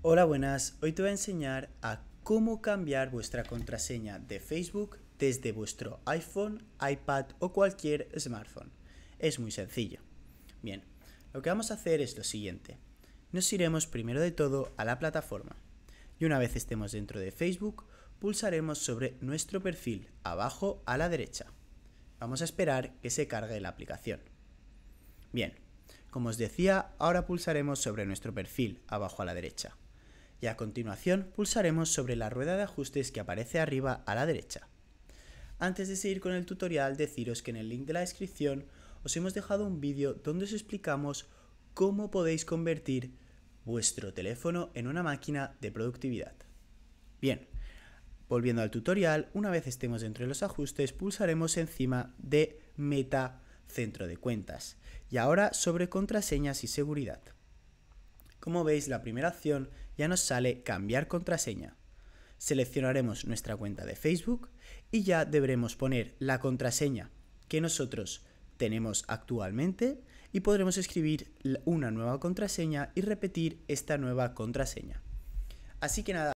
Hola, buenas. Hoy te voy a enseñar a cómo cambiar vuestra contraseña de Facebook desde vuestro iPhone, iPad o cualquier smartphone. Es muy sencillo. Bien, lo que vamos a hacer es lo siguiente. Nos iremos primero de todo a la plataforma. Y una vez estemos dentro de Facebook, pulsaremos sobre nuestro perfil, abajo a la derecha. Vamos a esperar que se cargue la aplicación. Bien, como os decía, ahora pulsaremos sobre nuestro perfil, abajo a la derecha y a continuación pulsaremos sobre la rueda de ajustes que aparece arriba a la derecha. Antes de seguir con el tutorial, deciros que en el link de la descripción os hemos dejado un vídeo donde os explicamos cómo podéis convertir vuestro teléfono en una máquina de productividad. Bien, volviendo al tutorial, una vez estemos dentro de los ajustes, pulsaremos encima de Meta Centro de Cuentas y ahora sobre contraseñas y seguridad. Como veis, la primera acción ya nos sale cambiar contraseña. Seleccionaremos nuestra cuenta de Facebook y ya deberemos poner la contraseña que nosotros tenemos actualmente y podremos escribir una nueva contraseña y repetir esta nueva contraseña. Así que nada.